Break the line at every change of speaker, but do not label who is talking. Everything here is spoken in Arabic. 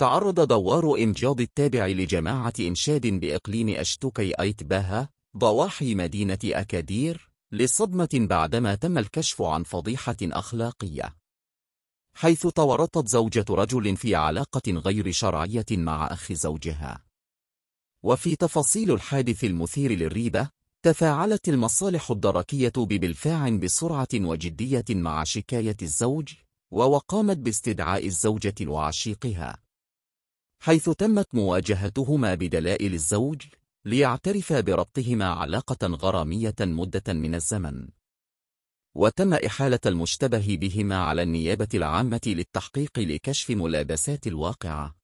تعرض دوار إنجاض التابع لجماعة إنشاد بإقليم أشتوكي أيتباها ضواحي مدينة أكادير لصدمة بعدما تم الكشف عن فضيحة أخلاقية حيث تورطت زوجة رجل في علاقة غير شرعية مع أخ زوجها وفي تفاصيل الحادث المثير للريبة تفاعلت المصالح الدركية ببلفاع بسرعة وجدية مع شكاية الزوج ووقامت باستدعاء الزوجة وعشيقها حيث تمت مواجهتهما بدلائل الزوج ليعترف بربطهما علاقة غرامية مدة من الزمن وتم إحالة المشتبه بهما على النيابة العامة للتحقيق لكشف ملابسات الواقعة